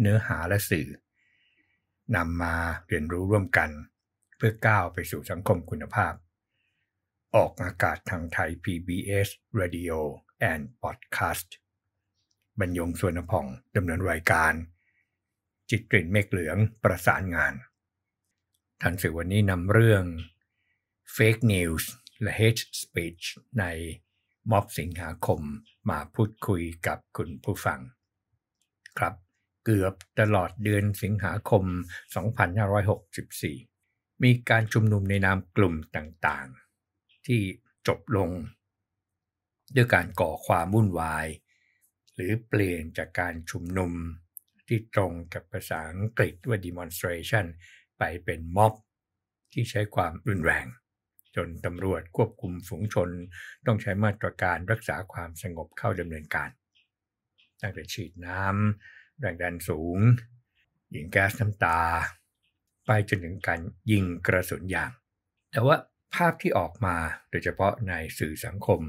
เนื้อหาและสื่อนำมาเรียนรู้ร่วมกันเพื่อก้าวไปสู่สังคมคุณภาพ ออกอากาศทางไทย PBS Radio and Podcast บรรยงสวนพองดำเนินรายการ จิตกลิ่นเมฆเหลืองประสานงานทันสื่อวันนี้นำเรื่อง Fake News และ Hate Speech ในม็อบสิงหาคมมาพูดคุยกับคุณผู้ฟัง ครับกือบตลอดเดือนสิงหาคม 2564 มีการชุมนุมในนามกลุ่มต่างๆ ที่จบลง ด้วยการก่อความวุ่นวาย หรือเปลี่ยนจากการชุมนุม ที่ตรงกับภาษาอังกฤษว่า demonstration ไปเป็นม็อบที่ใช้ความรุนแรง จนตำรวจควบคุมฝูงชนต้องใช้มาตรการรักษาความสงบเข้าดำเนินการตั้งแต่ฉีดน้ำแรงดันสูงยิงแก๊สน้ำตาไปจนถึงการยิงกระสุนยาง แต่ว่าภาพที่ออกมาโดยเฉพาะในสื่อสังคม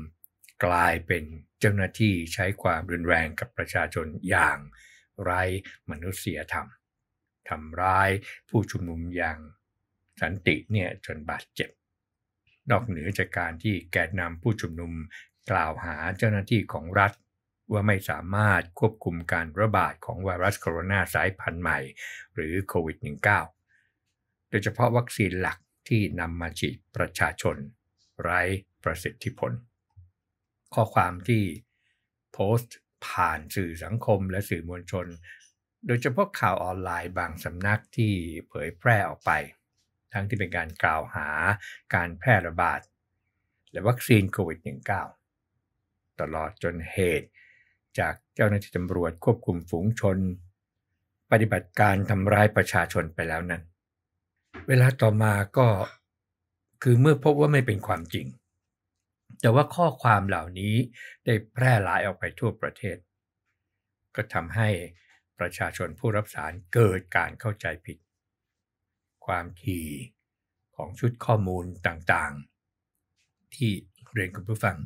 กลายเป็นเจ้าหน้าที่ใช้ความรุนแรงกับประชาชนอย่าง ไร้มนุษยธรรมทำร้ายผู้ชุมนุมอย่าง สันติเนี่ยจนบาดเจ็บนอกเหนือจากการที่แกนนำผู้ชุมนุมกล่าวหาเจ้าหน้าที่ของรัฐว่าไม่สามารถควบคุมการระบาดของไวรัสโคโรนาสายพันธุ์ใหม่ หรือโควิด -19 โดยเฉพาะวัคซีนหลักที่นำมาฉีดประชาชน ไร้ประสิทธิผล ข้อความที่โพสต์ผ่านสื่อสังคมและสื่อมวลชน โดยเฉพาะข่าวออนไลน์บางสำนักที่เผยแพร่ออกไป ทั้งที่เป็นการกล่าวหาการแพร่ระบาด และวัคซีนโควิด -19 ตลอดจนเหตุจากเจ้าหน้าที่ตำรวจควบคุมฝูงชนปฏิบัติการทำร้ายประชาชนไปแล้วนั้น เวลาต่อมาก็คือเมื่อพบว่าไม่เป็นความจริง แต่ว่าข้อความเหล่านี้ได้แพร่หลายออกไปทั่วประเทศ ก็ทำให้ประชาชนผู้รับสารเกิดการเข้าใจผิด ความถี่ของชุดข้อมูลต่างๆ ที่เรียนคุณผู้ฟัง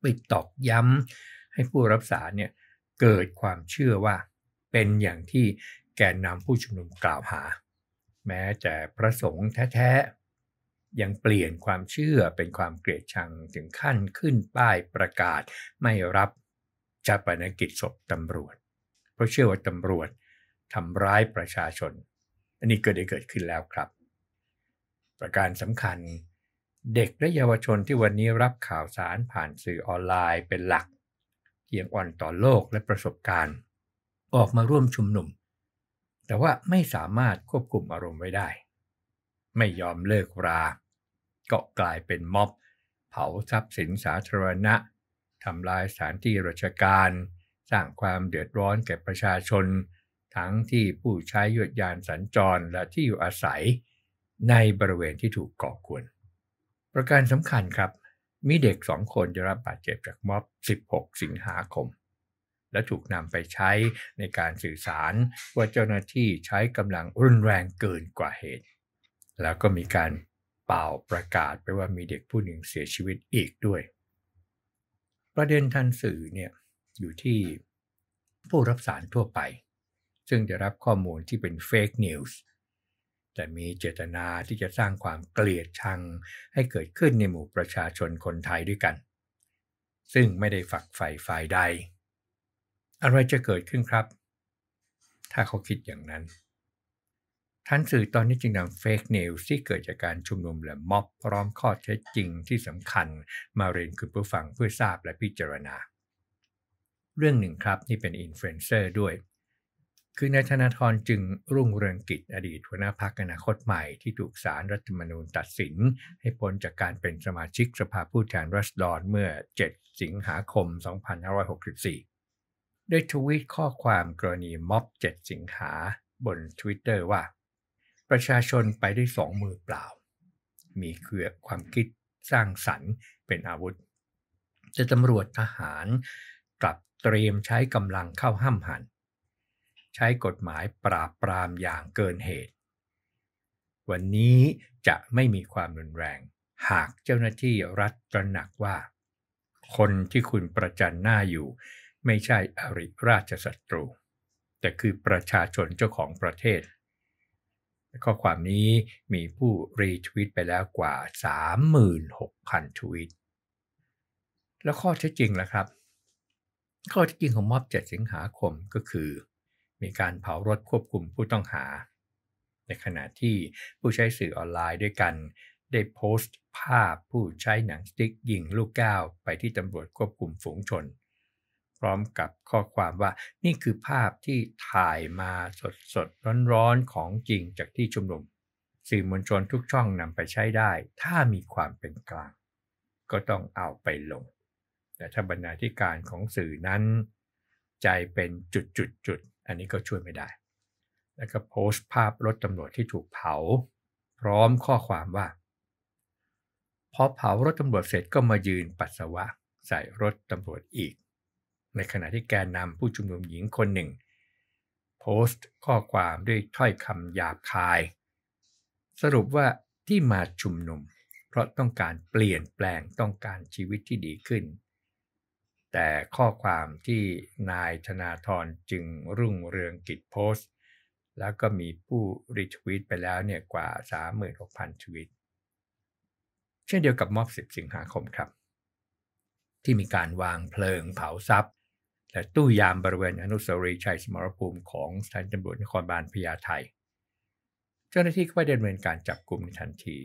ไปตอกย้ำให้ผู้รับสารเนี่ยเกิดความเชื่อว่าเป็นอย่างที่แกนนำผู้ชุมนุมกล่าวหา แม้แต่พระสงฆ์แท้ๆยังเปลี่ยนความเชื่อเป็นความเกลียดชังถึงขั้นขึ้นป้ายประกาศ ไม่รับชาปนกิจศพตำรวจ เพราะเชื่อว่าตำรวจทำร้ายประชาชน อันนี้ก็ได้เกิดขึ้นแล้วครับ ประการสำคัญ เด็กและเยาวชนที่วันนี้รับข่าวสารผ่านสื่อออนไลน์เป็นหลักเอียงอ่อนต่อโลกและประสบการณ์ ออกมาร่วมชุมนุม แต่ว่าไม่สามารถควบคุมอารมณ์ไว้ได้ ไม่ยอมเลิกรา ก็กลายเป็นม็อบ เผาทรัพย์สินสาธารณะทำลายสถานที่ราชการ สร้างความเดือดร้อนแก่ประชาชน ทั้งที่ผู้ใช้ยวดยานสัญจรและที่อยู่อาศัย ในบริเวณที่ถูกก่อกวนประการสำคัญครับมีเด็กสองคนจะรับบาดเจ็บจากม็อบ 16 สิงหาคม และถูกนำไปใช้ในการสื่อสารว่าเจ้าหน้าที่ใช้กำลังรุนแรงเกินกว่าเหตุ แล้วก็มีการเป่าประกาศไปว่ามีเด็กผู้หนึ่งเสียชีวิตอีกด้วย ประเด็นทันสื่อเนี่ยอยู่ที่ผู้รับสารทั่วไป ซึ่งจะรับข้อมูลที่เป็นเฟกนิวส์แต่มีเจตนาที่จะสร้างความเกลียดชัง ให้เกิดขึ้นในหมู่ประชาชนคนไทยด้วยกัน ซึ่งไม่ได้ฝักใฝ่ฝ่ายใด อะไรจะเกิดขึ้นครับ ถ้าเขาคิดอย่างนั้น ท่านสื่อตอนนี้จึงนำเฟกนิวส์ที่เกิดจากการชุมนุมและม็อบพร้อมข้อเท็จจริงที่สำคัญมาเรียนคุณผู้ฟังเพื่อทราบและพิจารณา เรื่องหนึ่งครับนี่เป็นอินฟลูเอนเซอร์ด้วยคือนายธนาธรจึงรุ่งเรืองกิจอดีตหัวหน้าพักอนาคตใหม่ที่ถูกสารรัฐมนูญตัดสิน ให้พ้นจากการเป็นสมาชิกสภาผู้แทนรัศดรเมื่อ 7 สิงหาคม2564 ได้ทวีตข้อความกรณีม็อบ 7 สิงหาบน Twitter ว่า ประชาชนไปได้สองมือเปล่า มีเครือความคิดสร้างสรรค์เป็นอาวุธแต่ตำรวจทหารกลับเตรียมใช้กำลังเข้าห้ามหันใช้กฎหมายปราบปรามอย่างเกินเหตุ วันนี้จะไม่มีความรุนแรง หากเจ้าหน้าที่รัฐตระหนักว่า คนที่คุณประจันหน้าอยู่ ไม่ใช่อริราชศัตรูแต่คือประชาชนเจ้าของประเทศข้อความนี้มีผู้รีทวิตไปแล้วกว่า 36,000 ทวิต แล้วข้อเท็จจริงล่ะครับ ข้อเท็จจริงของม็อบ7สิงหาคมก็คือมีการเผารถควบคุมผู้ต้องหา ในขณะที่ผู้ใช้สื่อออนไลน์ด้วยกัน ได้โพสต์ภาพผู้ใช้หนังสติ๊กยิงลูกแก้วไปที่ตำรวจควบคุมฝูงชน พร้อมกับข้อความว่านี่คือภาพที่ถ่ายมาสดสดร้อนๆของจริงจากที่ชุมนุม สื่อมวลชนทุกช่องนำไปใช้ได้ ถ้ามีความเป็นกลาง ก็ต้องเอาไปลง แต่ถ้าบรรณาธิการของสื่อนั้น ใจเป็นจุดจุดจุดอันนี้ก็ช่วยไม่ได้ แล้วก็โพสต์ภาพรถตำรวจที่ถูกเผา พร้อมข้อความว่า พอเผารถตำรวจเสร็จก็มายืนปัสสาวะใส่รถตำรวจอีก ในขณะที่แกนนำผู้ชุมนุมหญิงคนหนึ่ง โพสต์ข้อความด้วยถ้อยคำหยาบคาย สรุปว่าที่มาชุมนุม เพราะต้องการเปลี่ยนแปลงต้องการชีวิตที่ดีขึ้นแต่ข้อความที่นายธนาธรจึงรุ่งเรืองกิจโพสต์ แล้วก็มีผู้รีทวีตไปแล้วเนี่ยกว่า 36,000ทวิตเช่นเดียวกับม็อบ 10 สิงหาคมครับ ที่มีการวางเพลิงเผาทรัพย์ และตู้ยามบริเวณอนุสาวรีย์ชัยสมรภูมิของสถานตำรวจนครบาลพญาไทเจ้าหน้าที่ก็ไปดำเนินการจับกลุ่มทันที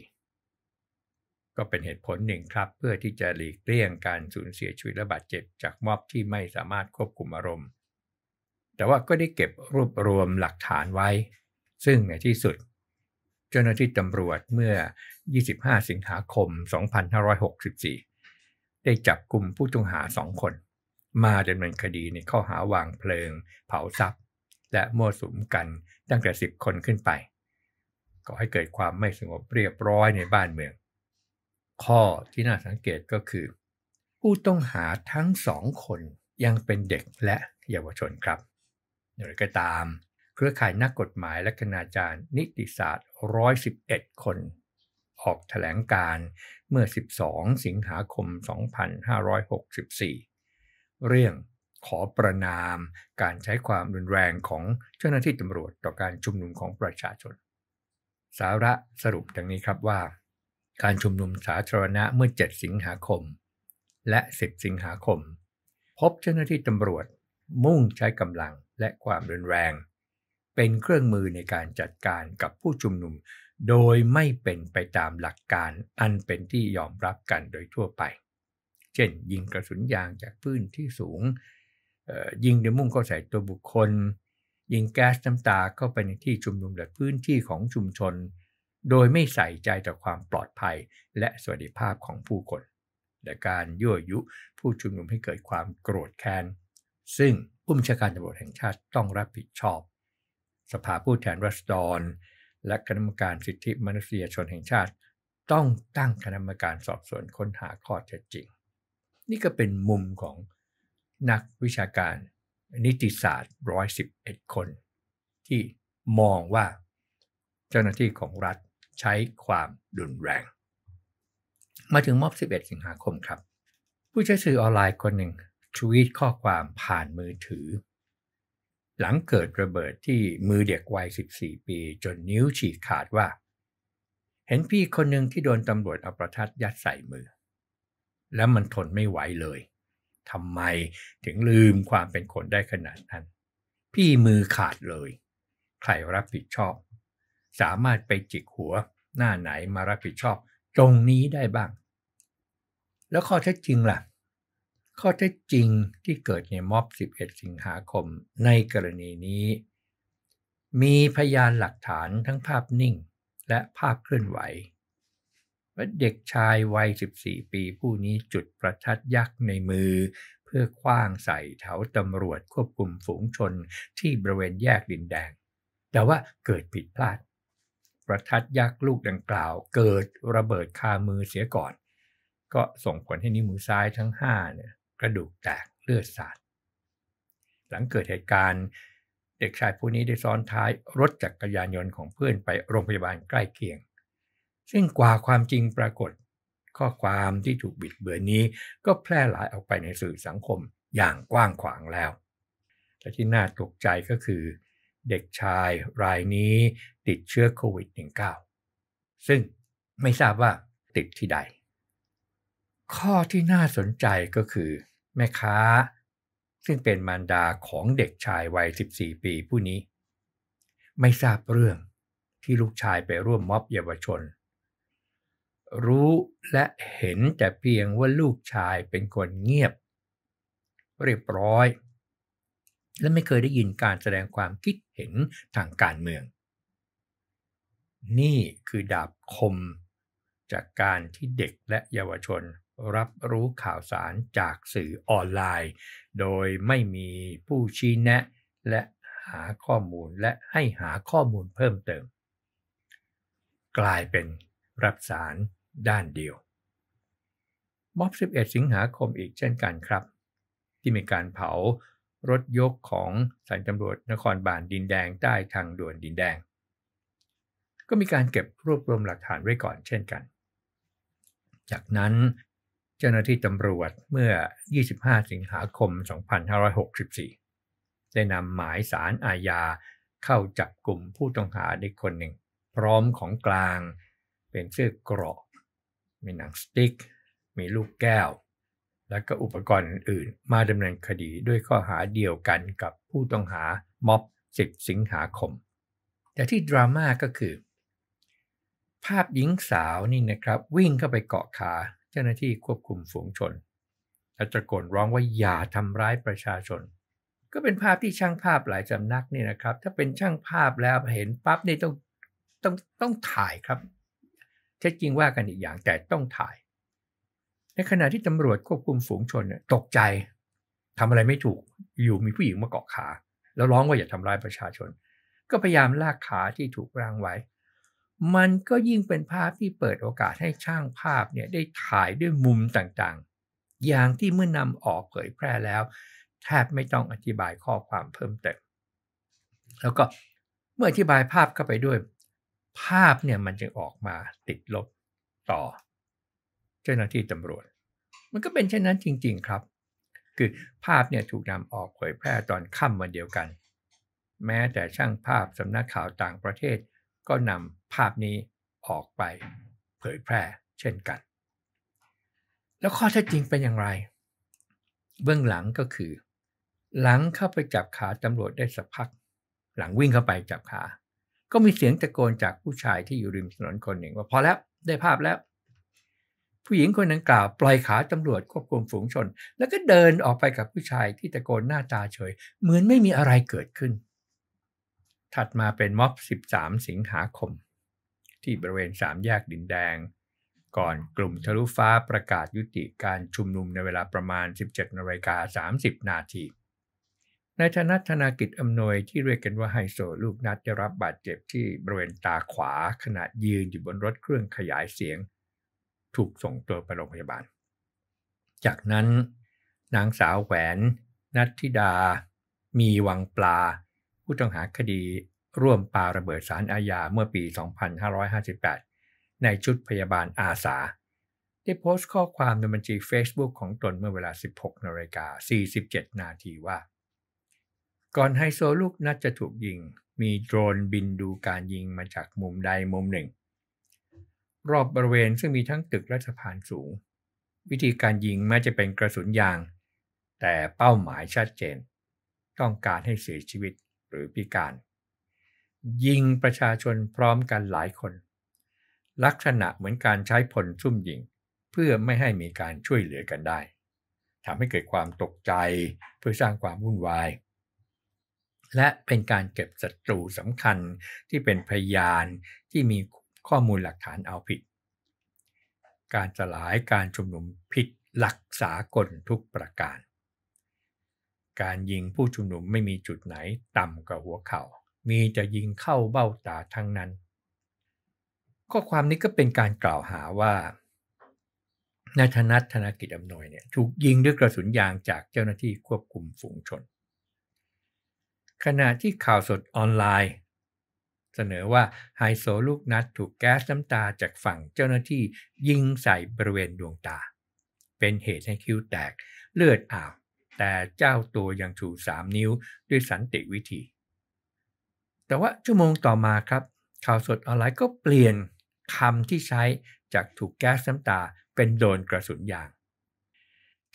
ก็เป็นเหตุผลหนึ่งครับเพื่อที่จะหลีกเลี่ยงการสูญเสียชีวิตและบาดเจ็บ จากม็อบที่ไม่สามารถควบคุมอารมณ์ แต่ว่าก็ได้เก็บรวบรวมหลักฐานไว้ ซึ่งในที่สุด เจ้าหน้าที่ตำรวจเมื่อ 25 สิงหาคม 2564 ได้จับกลุ่มผู้ต้องหาสองคน มาดำเนินคดีในข้อหาวางเพลิงเผาทรัพย์ และมั่วสุมกันตั้งแต่10คนขึ้นไปก่อให้เกิดความไม่สงบเรียบร้อยในบ้านเมืองข้อที่น่าสังเกตก็คือ ผู้ต้องหาทั้งสองคนยังเป็นเด็กและเยาวชนครับอย่างไรก็ตาม เครือข่ายนักกฎหมายและคณาจารย์ นิติศาสตร์ 111 คน ออกแถลงการเมื่อ 12 สิงหาคม 2564 เรื่องขอประนามการใช้ความรุนแรงของเจ้าหน้าที่ตำรวจต่อการชุมนุมของประชาชน สาระสรุปดังนี้ครับว่าการชุมนุมสาธารณะเมื่อ 7 สิงหาคม และ 10 สิงหาคม พบเจ้าหน้าที่ตำรวจมุ่งใช้กำลังและความรุนแรง เป็นเครื่องมือในการจัดการกับผู้ชุมนุมโดยไม่เป็นไปตามหลักการอันเป็นที่ยอมรับกันโดยทั่วไป เช่น ยิงกระสุนยางจากพื้นที่สูง ยิงโดยมุ่งเข้าใส่ตัวบุคคล ยิงแก๊สน้ำตาเข้าไปในที่ชุมนุมและพื้นที่ของชุมชนโดยไม่ใส่ใจต่อความปลอดภัยและสวัสดิภาพของผู้คนและการยั่วยุผู้ชุมนุมให้เกิดความโกรธแค้น ซึ่งผู้บัญชาการตำรวจแห่งชาติต้องรับผิดชอบ สภาผู้แทนรัษฎรและคณะกรรมการสิทธิมนุษยชนแห่งชาติต้องตั้งคณะกรรมการสอบสวนค้นหาข้อเท็จจริงนี่ก็เป็นมุมของนักวิชาการนิติศาสตร์111คน ที่มองว่า เจ้าหน้าที่ของรัฐใช้ความดุนแรง มาถึงมอบ 11 สิงหาคมครับ ผู้ใช้สื่อออนไลน์คนหนึ่งทวีตข้อความผ่านมือถือ หลังเกิดระเบิดที่มือเด็กวัย 14 ปี จนนิ้วฉีกขาดว่า เห็นพี่คนหนึ่งที่โดนตำรวจเอาประทัดยัดใส่มือ แล้วมันทนไม่ไหวเลย ทำไมถึงลืมความเป็นคนได้ขนาดนั้น พี่มือขาดเลย ใครรับผิดชอบสามารถไปจิกหัวหน้าไหนมารับผิดชอบตรงนี้ได้บ้าง แล้วข้อเท็จจริงล่ะ ข้อเท็จจริงที่เกิดในม็อบ 11 สิงหาคมในกรณีนี้ มีพยานหลักฐานทั้งภาพนิ่งและภาพเคลื่อนไหวว่าเด็กชายวัย 14 ปีผู้นี้จุดประทัดยักษ์ในมือ เพื่อคว้างใส่แถวตำรวจควบคุมฝูงชนที่บริเวณแยกดินแดง แต่ว่าเกิดผิดพลาดประทัดยักษ์ลูกดังกล่าวเกิดระเบิดคามือเสียก่อน ก็ส่งผลให้นิ้วมือซ้ายทั้ง5เนี่ยกระดูกแตกเลือดสาดหลังเกิดเหตุการณ์ เด็กชายผู้นี้ได้ซ้อนท้ายรถจักกรยานยนต์ของเพื่อนไปโรงพยาบาลใกล้เคียง ซึ่งกว่าความจริงปรากฏข้อความที่ถูกบิดเบือนนี้ก็แพร่หลายออกไปในสื่อสังคมอย่างกว้างขวางแล้ว และที่น่าตกใจก็คือเด็กชายรายนี้ติดเชื้อโควิด -19 ซึ่งไม่ทราบว่าติดที่ใด ข้อที่น่าสนใจก็คือ แม่ค้า ซึ่งเป็นมารดาของเด็กชายวัย14 ปีผู้นี้ ไม่ทราบเรื่องที่ลูกชายไปร่วมม็อบเยาวชน รู้และเห็นแต่เพียงว่าลูกชายเป็นคนเงียบ เรียบร้อยและไม่เคยได้ยินการแสดงความคิดเห็นทางการเมือง นี่คือดาบคม จากการที่เด็กและเยาวชนรับรู้ข่าวสารจากสื่อออนไลน์ โดยไม่มีผู้ชี้แนะและหาข้อมูลและให้หาข้อมูลเพิ่มเติม กลายเป็นรับสารด้านเดียวม็อบ11 สิงหาคมอีกเช่นกันครับ ที่มีการเผารถยกของสายตำรวจนครบาลดินแดงใต้ทางด่วนดินแดง ก็มีการเก็บรวบรวมหลักฐานไว้ก่อนเช่นกัน จากนั้นเจ้าหน้าที่ตำรวจเมื่อ 25 สิงหาคม 2564 ได้นำหมายสารอาญาเข้าจับกลุ่มผู้ต้องหาได้คนหนึ่ง พร้อมของกลางเป็นเสื้อเกราะมีหนังสติ๊ก มีลูกแก้วและก็อุปกรณ์อื่นมาดำเนินคดีด้วยข้อหาเดียวกันกับผู้ต้องหาม็อบ10สิงหาคมแต่ที่ดราม่าก็คือ ภาพหญิงสาวนี่นะครับ วิ่งเข้าไปเกาะขาเจ้าหน้าที่ควบคุมฝูงชนและตะโกนร้องว่าอย่าทำร้ายประชาชน ก็เป็นภาพที่ช่างภาพหลายสำนักนี่นะครับ ถ้าเป็นช่างภาพแล้วเห็นปั๊บนี่ต้องต้องต้องถ่ายครับแท้จริงว่ากันอีกอย่างแต่ต้องถ่ายในขณะที่ตำรวจควบคุมฝูงชนตกใจทำอะไรไม่ถูกอยู่มีผู้หญิงมาเกาะขา แล้วร้องว่าอย่าทำร้ายประชาชน ก็พยายามลากขาที่ถูกรางไว้ มันก็ยิ่งเป็นภาพที่เปิดโอกาสให้ช่างภาพเนี่ยได้ถ่ายด้วยมุมต่างๆ อย่างที่เมื่อนำออกเผยแพร่แล้ว แทบไม่ต้องอธิบายข้อความเพิ่มเติมแล้วก็เมื่ออธิบายภาพเข้าไปด้วย ภาพเนี่ยมันจะออกมาติดลบต่อเจ้าหน้าที่ตำรวจ มันก็เป็นเช่นนั้นจริง ๆครับ คือภาพเนี่ยถูกนำออกเผยแพร่ตอนค่ำวันเดียวกัน แม้แต่ช่างภาพสำนักข่าวต่างประเทศ ก็นำภาพนี้ออกไป เผยแพร่ เช่นกัน แล้วข้อเท็จจริงเป็นอย่างไร เบื้องหลังก็คือหลังเข้าไปจับขาตำรวจได้สักพักหลังวิ่งเข้าไปจับขา ก็มีเสียงตะโกนจากผู้ชายที่อยู่ริมถนนคนหนึ่งว่าพอแล้วได้ภาพแล้วผู้หญิงคนนั้นกล่าวปล่อยขาตำรวจควบคุมฝูงชน แล้วก็เดินออกไปกับผู้ชายที่ตะโกนหน้าตาเฉยเหมือนไม่มีอะไรเกิดขึ้น ถัดมาเป็นม็อบ 13 สิงหาคม ที่บริเวณสามแยกดินแดง ก่อนกลุ่มทะลุฟ้าประกาศยุติการชุมนุมในเวลาประมาณ 17นาฬิกา30นาทีนายธนัธนากิจอำนวยที่เรียกกันว่าไฮโซลูกนัดได้รับบาดเจ็บที่บริเวณตาขวาขณะยืนอยู่บนรถเครื่องขยายเสียงถูกส่งตัวไปโรงพยาบาล จากนั้น นางสาวแหวนนัทธิดา มีวังปลา ผู้ต้องหาคดีร่วมปาระเบิดสารอาญาเมื่อปี 2558 ในชุดพยาบาลอาสา ได้โพสต์ข้อความในบัญชี Facebook ของตนเมื่อเวลา 16นาฬิกา47 นาทีว่า ก่อนไฮโซลูกนัดจะถูกยิงมีโดรนบินดูการยิงมาจากมุมใดมุมหนึ่งรอบบริเวณซึ่งมีทั้งตึกและสะพานสูง วิธีการยิงแม้จะเป็นกระสุนยาง แต่เป้าหมายชัดเจน ต้องการให้เสียชีวิตหรือพิการ ยิงประชาชนพร้อมกันหลายคน ลักษณะเหมือนการใช้พลซุ่มยิงเพื่อไม่ให้มีการช่วยเหลือกันได้ทำให้เกิดความตกใจเพื่อสร้างความวุ่นวาย และเป็นการเก็บศัตรูสำคัญที่เป็นพยานที่มีข้อมูลหลักฐานเอาผิด การสลายการชุมนุมผิดหลักสากลทุกประการ การยิงผู้ชุมนุมไม่มีจุดไหนต่ำกว่าหัวเขา่า มีจะยิงเข้าเบ้าตาทั้งนั้น ข้อความนี้ก็เป็นการกล่าวหาว่า นายธนัทธนกิจอำนวยเนี่ยถูกยิงด้วยกระสุนยางจากเจ้าหน้าที่ควบคุมฝูงชน ขณะที่ข่าวสดออนไลน์เสนอว่าไฮโซลูกนัดถูกแก๊สน้ำตาจากฝั่งเจ้าหน้าที่ยิงใส่บริเวณดวงตา เป็นเหตุให้คิ้วแตกเลือดอาบแต่เจ้าตัวยังถูสามนิ้วด้วยสันติวิธี แต่ว่าชั่วโมงต่อมาครับ ข่าวสดออนไลน์ก็เปลี่ยนคำที่ใช้จากถูกแก๊สน้ำตาเป็นโดนกระสุนยาง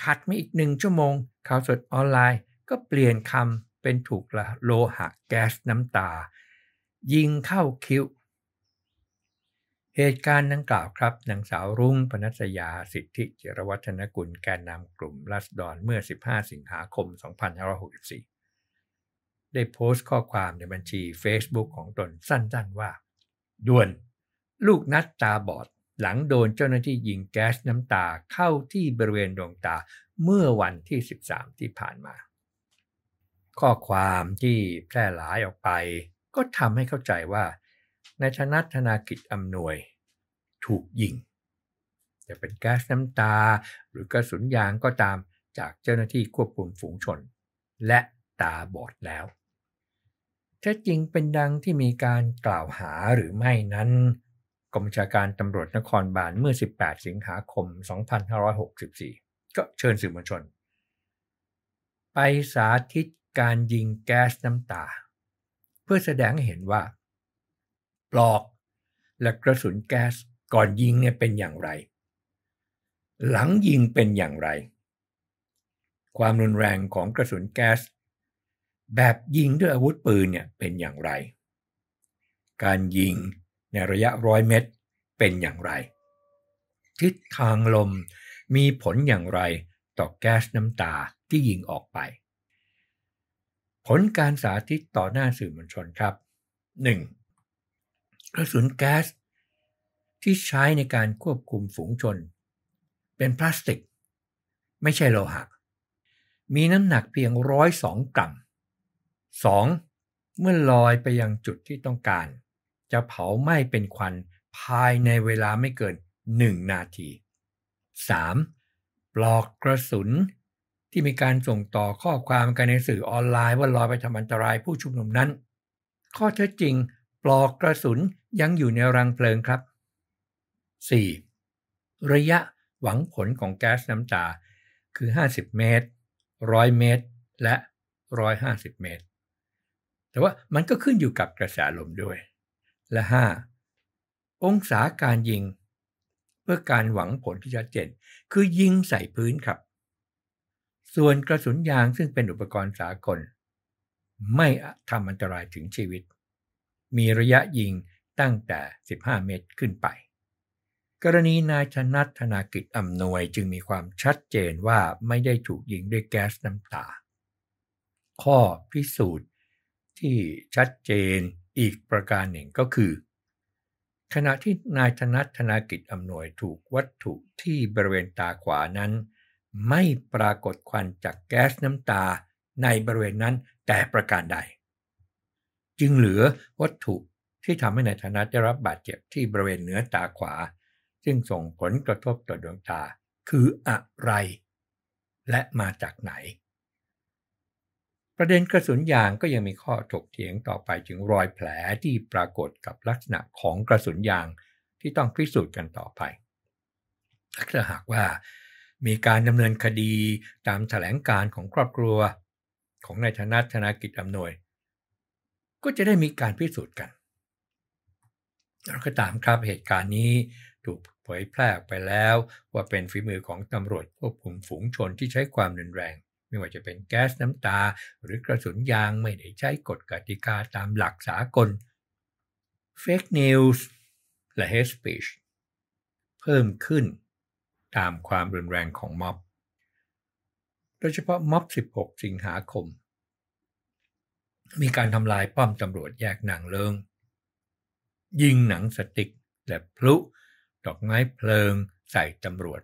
ถัดมาอีกหนึ่งชั่วโมง ข่าวสดออนไลน์ก็เปลี่ยนคำเป็นถูกละโลหะแก๊สน้ำตายิงเข้าคิ้ว เหตุการณ์ดังกล่าวครับ นางสาวรุ่งปนัสยาสิทธิเจรวัฒนกุลแกนนำกลุ่มรัดอรเมื่อ 15 สิงหาคม 2564 ได้โพสต์ข้อความในบัญชี Facebook ของตนสั้นๆว่า ด่วน ลูกนัดตาบอดหลังโดนเจ้าหน้าที่ยิงแก๊สน้ำตาเข้าที่บริเวณดวงตาเมื่อวันที่ 13 ที่ผ่านมา ข้อความที่แพร่หลายออกไปก็ทำให้เข้าใจว่านายธนัทธนากิจอำนวยถูกยิงจะเป็นแก๊สน้ำตา หรือกระสุนยางก็ตามจากเจ้าหน้าที่ควบคุมฝูงชน และตาบอดแล้วแท้จริงเป็นดังที่มีการกล่าวหาหรือไม่นั้น กรมชาการตำรวจนครบาลเมื่อ 18 สิงหาคม 2564 ก็เชิญสื่อมวลชน ไปสาธิตการยิงแก๊สน้ำตาเพื่อแสดงให้เห็นว่าปลอกและกระสุนแก๊สก่อนยิงเนี่ยเป็นอย่างไร หลังยิงเป็นอย่างไร ความรุนแรงของกระสุนแก๊สแบบยิงด้วยอาวุธปืนเนี่ยเป็นอย่างไร การยิงในระยะร้อยเมตรเป็นอย่างไร ทิศทางลมมีผลอย่างไรต่อแก๊สน้ำตาที่ยิงออกไปผลการสาธิตต่อหน้าสื่อมวลชนครับ 1. กระสุนแก๊สที่ใช้ในการควบคุมฝูงชน เป็นพลาสติก ไม่ใช่โลหะ มีน้ำหนักเพียงร้อยสองกรัม 2. เมื่อลอยไปยังจุดที่ต้องการ จะเผาไหม้เป็นควันภายในเวลาไม่เกิน 1 นาที 3. ปลอกกระสุนที่มีการส่งต่อข้อความกันในสื่อออนไลน์ว่าลอยไปทำอันตรายผู้ชุมนุมนั้น ข้อเท็จจริงปลอกกระสุนยังอยู่ในรังเพลิงครับ 4. ระยะหวังผลของแก๊สน้ำตา คือ 50 เมตร 100 เมตร และ 150 เมตร แต่ว่ามันก็ขึ้นอยู่กับกระแสลมด้วย และ 5. องศาการยิง เพื่อการหวังผลที่ชัดเจนคือยิงใส่พื้นครับส่วนกระสุนยางซึ่งเป็นอุปกรณ์สากล ไม่ทำอันตรายถึงชีวิต มีระยะยิงตั้งแต่ 15เมตรขึ้นไป กรณีนายชนะธนากิจอำนวยจึงมีความชัดเจนว่าไม่ได้ถูกยิงด้วยแก๊สน้ำตา ข้อพิสูจน์ที่ชัดเจนอีกประการหนึ่งก็คือ ขณะที่นายธนะธนากิจอำนวยถูกวัตถุที่บริเวณตาขวานั้นไม่ปรากฏควันจากแก๊สน้ำตาในบริเวณนั้นแต่ประการใด จึงเหลือวัตถุที่ทำให้นายธนัทได้รับบาดเจ็บที่บริเวณเหนือตาขวาซึ่งส่งผลกระทบต่อดวงตาคืออะไรและมาจากไหน ประเด็นกระสุนยางก็ยังมีข้อถกเถียงต่อไปถึงรอยแผลที่ปรากฏกับลักษณะของกระสุนยางที่ต้องพิสูจน์กันต่อไป ถ้าหากว่ามีการดำเนินคดีตามถแถลงการของครอบครัว ของนายธนัทธนากิจอำนวย ก็จะได้มีการพิสูจน์กันเราก็ตามครับเหตุการณ์นี้ ถูกเผยแพร่ไปแล้วว่าเป็นฝีมือของตำรวจควบคุมฝูงชนที่ใช้ความรุนแรง ไม่ว่าจะเป็นแก๊สน้ำตาหรือกระสุนยาง ไม่ได้ใช้กฎกติกาตามหลักสากลเฟกนิวส์และเฮสปิชเพิ่มขึ้นตามความรุนแรงของม็อบ โดยเฉพาะม็อบ 16 สิงหาคม มีการทำลายป้อมตำรวจแยกหนังเลิงยิงหนังสติกและพลุ ดอกไม้เพลิง ใส่ตำรวจ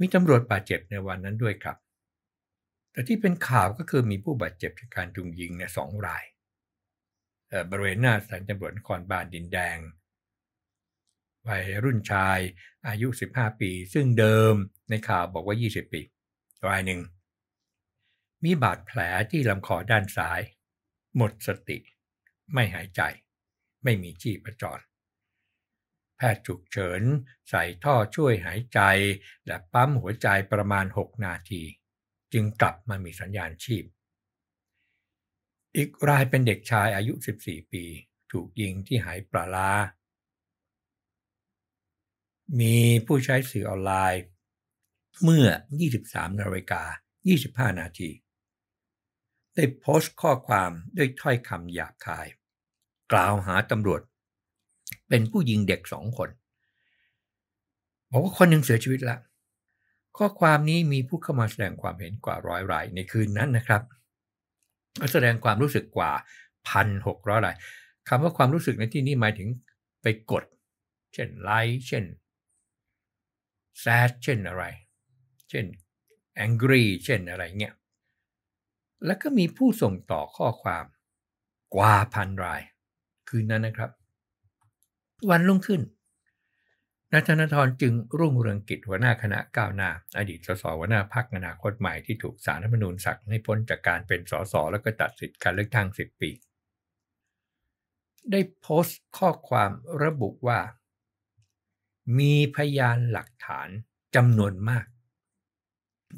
มีตำรวจบาดเจ็บในวันนั้นด้วยครับ แต่ที่เป็นข่าวก็คือมีผู้บาดเจ็บจากการจุงยิงเนี่ยสองรายบริเวณหน้าสถานตำรวจนครบาลดินแดงวัยรุ่นชายอายุ 15 ปีซึ่งเดิมในข่าวบอกว่า 20 ปี รายหนึ่ง มีบาดแผลที่ลำคอด้านซ้าย หมดสติ ไม่หายใจ ไม่มีชีพจร แพทย์ฉุกเฉิน ใส่ท่อช่วยหายใจและปั๊มหัวใจประมาณ 6 นาที จึงกลับมามีสัญญาณชีพ อีกรายเป็นเด็กชายอายุ 14 ปี ถูกยิงที่หายปลาลามีผู้ใช้สื่อออนไลน์ เมื่อ 23 นาฬิกา 25 นาที ได้โพสต์ข้อความด้วยถ้อยคำหยาบคาย กล่าวหาตำรวจ เป็นผู้ยิงเด็กสองคน บอกว่าคนหนึ่งเสียชีวิตละ ข้อความนี้มีผู้เข้ามาแสดงความเห็นกว่าร้อยรายในคืนนั้นนะครับแสดงความรู้สึกกว่าพันหกร้อยรายคำว่าความรู้สึกในที่นี้หมายถึงไปกดเช่นไลค์เช่น sad เช่นอะไร เช่น angry เช่นอะไรเงี้ย แล้วก็มีผู้ส่งต่อข้อความ กว่าพันราย คืนนั้นนะครับ วันรุ่งขึ้น นัทนนทรจึงรุ่งเรืองกิจหัวหน้าคณะก้าวหน้าอดีตสสหัวหน้าพักอนาคตใหม่ที่ถูกสารรัฐมนูญสั่งให้พ้นจากการเป็นสสแล้วก็ตัดสิทธิการเลือกตั้ง10 ปี ได้โพสต์ข้อความระบุว่ามีพยานหลักฐานจำนวนมาก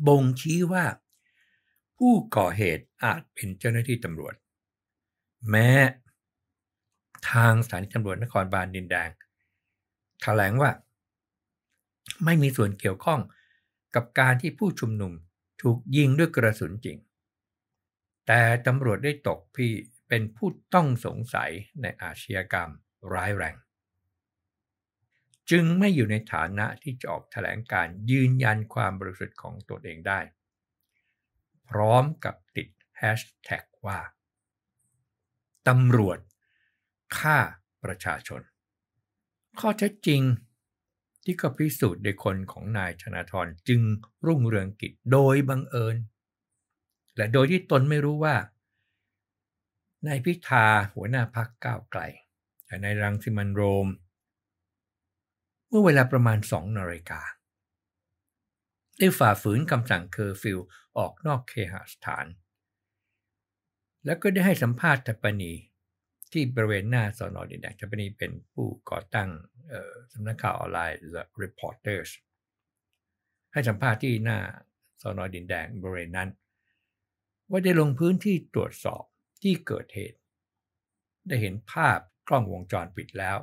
บ่งชี้ว่า ผู้ก่อเหตุอาจเป็นเจ้าหน้าที่ตำรวจ แม้ทางสถานีตำรวจนครบาลดินแดงแถลงว่า ไม่มีส่วนเกี่ยวข้องกับการที่ผู้ชุมนุมถูกยิงด้วยกระสุนจริง แต่ตำรวจได้ตกพี่เป็นผู้ต้องสงสัยในอาชญากรรมร้ายแรงจึงไม่อยู่ในฐานะที่จะออกแถลงการยืนยันความบริสุทธิ์ของตนเองได้ พร้อมกับติดแฮชแท็กว่า ตำรวจฆ่าประชาชน ข้อเท็จจริงที่ก็พิสูจน์โดยคนของนายชนาธรจึงรุ่งเรืองกิจโดยบังเอิญ และโดยที่ตนไม่รู้ว่านายพิธาหัวหน้าพักก้าวไกลและนายรังสิมันโรมเมื่อเวลาประมาณสองนาฬิกาได้ฝ่าฝืนคำสั่งเคอร์ฟิวออกนอกเคหสถาน แล้วก็ได้ให้สัมภาษณ์ทัปนีที่บริเวณหน้าสอนอดินแดงทัปนีเป็นผู้ก่อตั้งสำนักข่าวออนไลน์ The Reporters ให้สัมภาษณ์ที่หน้าสอนอดินแดงบริเวณนั้น ว่าได้ลงพื้นที่ตรวจสอบที่เกิดเหตุ ได้เห็นภาพกล้องวงจรปิดแล้ว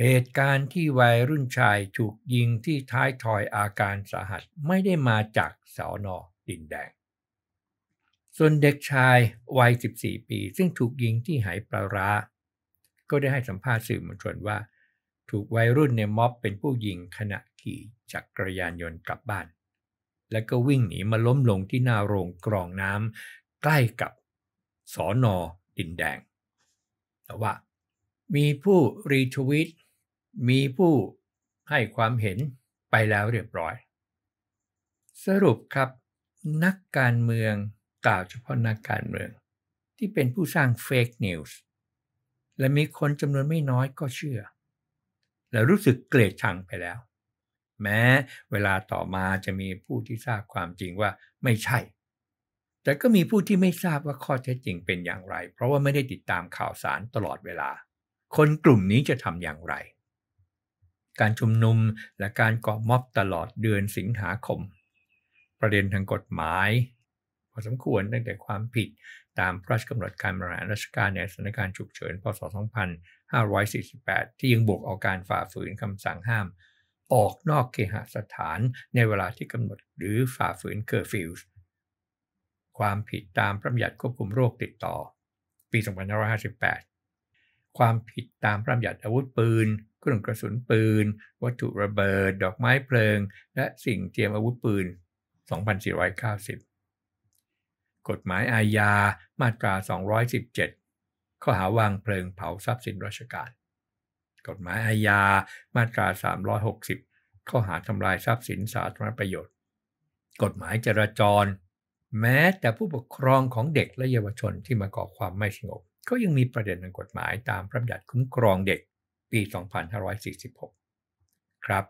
เหตุการณ์ที่วัยรุ่นชายถูกยิงที่ท้ายถอยอาการสาหัสไม่ได้มาจากสอนอดินแดง ส่วนเด็กชายวัย14 ปี ซึ่งถูกยิงที่หายปลาร้า ก็ได้ให้สัมภาษณ์สื่อมวลชนว่า ถูกวัยรุ่นในม็อบเป็นผู้ยิงขณะขี่จักรยานยนต์กลับบ้าน แล้วก็วิ่งหนีมาล้มลงที่หน้าโรงกรองน้ำใกล้กับสอนอดินแดงแต่ว่า มีผู้รีทวิตมีผู้ให้ความเห็นไปแล้วเรียบร้อย สรุปครับ นักการเมืองกล่าวเฉพาะนักการเมือง ที่เป็นผู้สร้างเฟกนิวส์และมีคนจำนวนไม่น้อยก็เชื่อ และรู้สึกเกลียดชังไปแล้ว แม้เวลาต่อมาจะมีผู้ที่ทราบความจริงว่าไม่ใช่ แต่ก็มีผู้ที่ไม่ทราบว่าข้อเท็จจริงเป็นอย่างไร เพราะว่าไม่ได้ติดตามข่าวสารตลอดเวลา คนกลุ่มนี้จะทำอย่างไรการชุมนุมและการก่อม็อบตลอดเดือนสิงหาคม ประเด็นทางกฎหมาย พอสมควรตั้งแต่ความผิดตามพระราชกำหนดการบริหารราชการในสถานการณ์ฉุกเฉิน พศ 2548 ที่ยังบวกเอาการฝ่าฝืนคำสั่งห้าม ออกนอกเคหสถานในเวลาที่กำหนดหรือฝ่าฝืนเคอร์ฟิวความผิดตามพระบัญญัติควบคุมโรคติดต่อ ปี 2558 ความผิดตามพระบัญญัติอาวุธปืนเครื่องกระสุนปืน วัตถุระเบิด ดอกไม้เพลิง และสิ่งเจียมอาวุธปืน 2490 กฎหมายอาญามาตรา 217ข้อหาวางเพลิงเผาทรัพย์สินราชการ กฎหมายอาญามาตรา 360ข้อหาทำลายทรัพย์สินสาธารณประโยชน์ กฎหมายจราจร แม้แต่ผู้ปกครองของเด็กและเยาวชนที่มาก่อความไม่สงบ ก็ยังมีประเด็นทางกฎหมายตามพระบัญญัติคุ้มครองเด็กปี2546 ครับ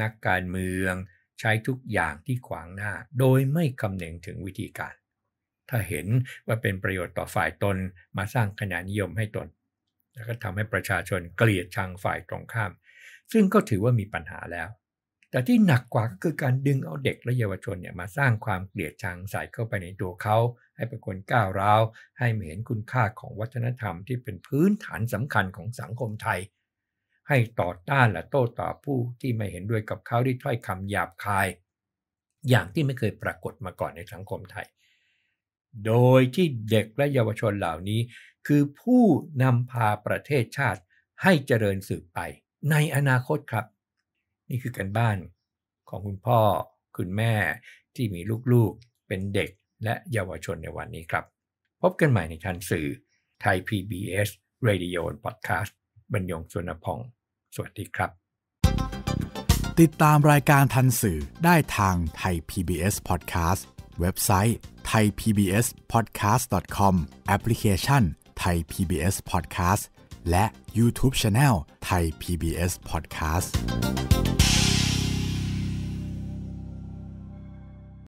นักการเมืองใช้ทุกอย่างที่ขวางหน้าโดยไม่คำนึงถึงวิธีการ ถ้าเห็นว่าเป็นประโยชน์ต่อฝ่ายตนมาสร้างคะแนนนิยมให้ตน แล้วก็ทำให้ประชาชนเกลียดชังฝ่ายตรงข้าม ซึ่งก็ถือว่ามีปัญหาแล้ว แต่ที่หนักกว่าก็คือการดึงเอาเด็กและเยาวชนเนี่ยมาสร้างความเกลียดชังใส่เข้าไปในตัวเขา ให้เป็นคนก้าวร้าว ให้ไม่เห็นคุณค่าของวัฒนธรรมที่เป็นพื้นฐานสำคัญของสังคมไทยให้ต่อต้านและโต้ตอบผู้ที่ไม่เห็นด้วยกับเขาด้วยถ้อยคำหยาบคาย อย่างที่ไม่เคยปรากฏมาก่อนในสังคมไทย โดยที่เด็กและเยาวชนเหล่านี้ คือผู้นำพาประเทศชาติให้เจริญสืบไปในอนาคตครับ นี่คือการบ้านของคุณพ่อคุณแม่ที่มีลูกๆเป็นเด็กและเยาวชนในวันนี้ครับ พบกันใหม่ในทันสื่อไทย PBS Radio Podcast บรรยงสุนพงสวัสดีครับ ติดตามรายการทันสื่อได้ทางไทย PBS Podcast เว็บไซต์ thaipbspodcast.com แอปพลิเคชัน Thai PBS Podcast และ YouTube Channel Thai PBS Podcast